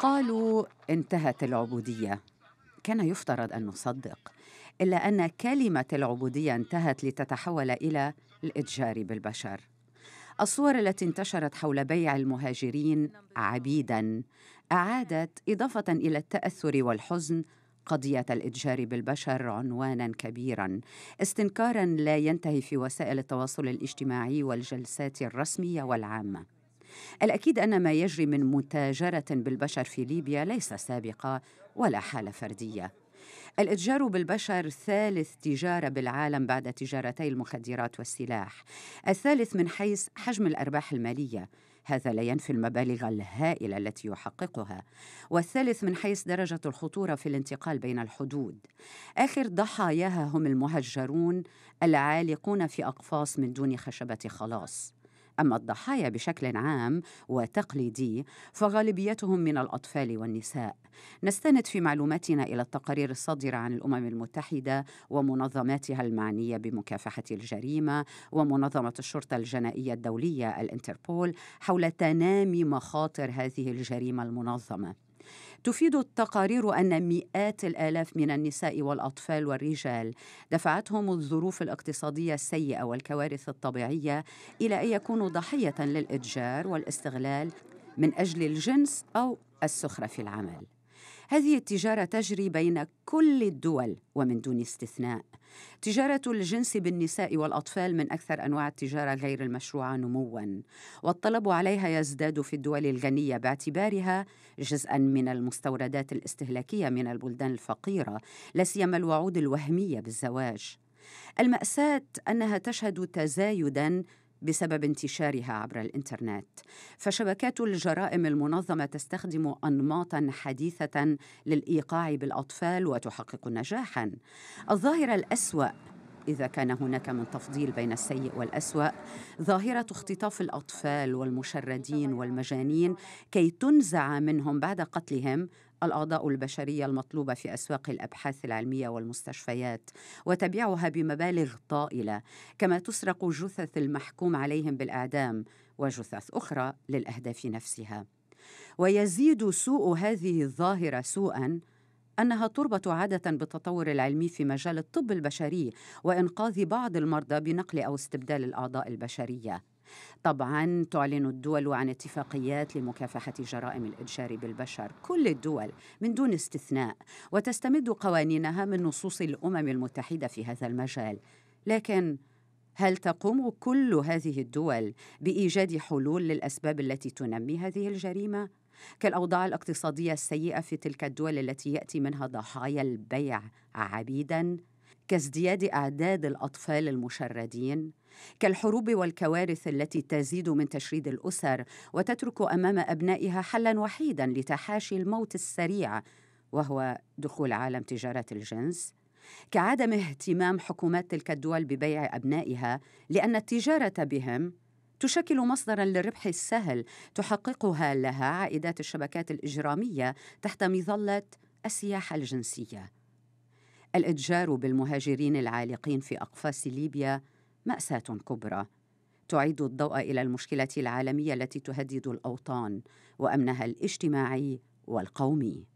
قالوا انتهت العبودية كان يفترض أن نصدق إلا أن كلمة العبودية انتهت لتتحول إلى الإتجار بالبشر الصور التي انتشرت حول بيع المهاجرين عبيدا أعادت إضافة إلى التأثر والحزن قضية الإتجار بالبشر عنوانا كبيرا استنكارا لا ينتهي في وسائل التواصل الاجتماعي والجلسات الرسمية والعامة الأكيد أن ما يجري من متاجرة بالبشر في ليبيا ليس سابقة ولا حالة فردية الاتجار بالبشر ثالث تجاره بالعالم بعد تجارتي المخدرات والسلاح الثالث من حيث حجم الارباح الماليه هذا لا ينفي المبالغ الهائله التي يحققها والثالث من حيث درجه الخطوره في الانتقال بين الحدود اخر ضحاياها هم المهجرون العالقون في اقفاص من دون خشبه خلاص أما الضحايا بشكل عام وتقليدي فغالبيتهم من الأطفال والنساء نستند في معلوماتنا إلى التقارير الصادرة عن الأمم المتحدة ومنظماتها المعنية بمكافحة الجريمة ومنظمة الشرطة الجنائية الدولية الانتربول حول تنامي مخاطر هذه الجريمة المنظمة تفيد التقارير أن مئات الآلاف من النساء والأطفال والرجال دفعتهم الظروف الاقتصادية السيئة والكوارث الطبيعية إلى أن يكونوا ضحية للإتجار والاستغلال من أجل الجنس أو السخرة في العمل هذه التجارة تجري بين كل الدول ومن دون استثناء. تجارة الجنس بالنساء والأطفال من أكثر أنواع التجارة غير المشروعة نمواً، والطلب عليها يزداد في الدول الغنية باعتبارها جزءاً من المستوردات الاستهلاكية من البلدان الفقيرة، لا سيما الوعود الوهمية بالزواج. المأساة أنها تشهد تزايداً بسبب انتشارها عبر الانترنت فشبكات الجرائم المنظمه تستخدم انماطا حديثه للايقاع بالاطفال وتحقق نجاحا الظاهره الاسوا إذا كان هناك من تفضيل بين السيء والأسوأ ظاهرة اختطاف الأطفال والمشردين والمجانين كي تنزع منهم بعد قتلهم الأعضاء البشرية المطلوبة في أسواق الأبحاث العلمية والمستشفيات وتبيعها بمبالغ طائلة كما تسرق جثث المحكوم عليهم بالإعدام وجثث أخرى للأهداف نفسها ويزيد سوء هذه الظاهرة سوءًا أنها تربط عادة بالتطور العلمي في مجال الطب البشري وإنقاذ بعض المرضى بنقل أو استبدال الأعضاء البشرية طبعا تعلن الدول عن اتفاقيات لمكافحة جرائم الإتجار بالبشر كل الدول من دون استثناء وتستمد قوانينها من نصوص الأمم المتحدة في هذا المجال لكن هل تقوم كل هذه الدول بايجاد حلول للاسباب التي تنمي هذه الجريمه كالاوضاع الاقتصاديه السيئه في تلك الدول التي ياتي منها ضحايا البيع عبيدا كازدياد اعداد الاطفال المشردين كالحروب والكوارث التي تزيد من تشريد الاسر وتترك امام ابنائها حلا وحيدا لتحاشي الموت السريع وهو دخول عالم تجاره الجنس كعدم اهتمام حكومات تلك الدول ببيع ابنائها لان التجاره بهم تشكل مصدرا للربح السهل تحققها لها عائدات الشبكات الاجراميه تحت مظله السياحه الجنسيه الاتجار بالمهاجرين العالقين في اقفاص ليبيا ماساه كبرى تعيد الضوء الى المشكله العالميه التي تهدد الاوطان وامنها الاجتماعي والقومي